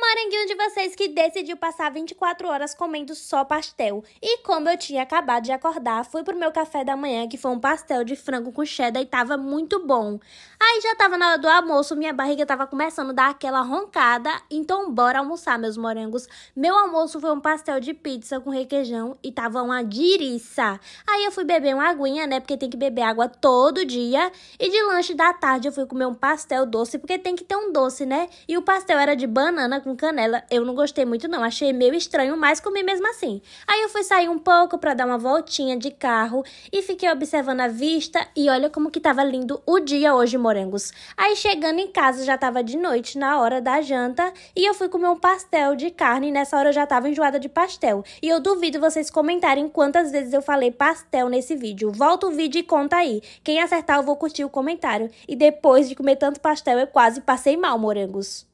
moranguinho de vocês que decidiu passar 24 horas comendo só pastel. E como eu tinha acabado de acordar, fui pro meu café da manhã, que foi um pastel de frango com cheddar e tava muito bom. Aí já tava na hora do almoço, minha barriga tava começando a dar aquela roncada, então bora almoçar, meus morangos. Meu almoço foi um pastel de pizza com requeijão e tava uma diriça. Aí eu fui beber uma aguinha, né, porque tem que beber água todo dia. E de lanche da tarde eu fui comer um pastel doce, porque tem que ter um doce, né? E o pastel era de banana com canela, eu não gostei muito não, achei meio estranho, mas comi mesmo assim. Aí eu fui sair um pouco para dar uma voltinha de carro e fiquei observando a vista e olha como que tava lindo o dia hoje, morangos morangos. Aí chegando em casa já tava de noite, na hora da janta, e eu fui comer um pastel de carne. E nessa hora eu já tava enjoada de pastel. E eu duvido vocês comentarem quantas vezes eu falei pastel nesse vídeo. Volta o vídeo e conta aí. Quem acertar, eu vou curtir o comentário. E depois de comer tanto pastel, eu quase passei mal, morangos.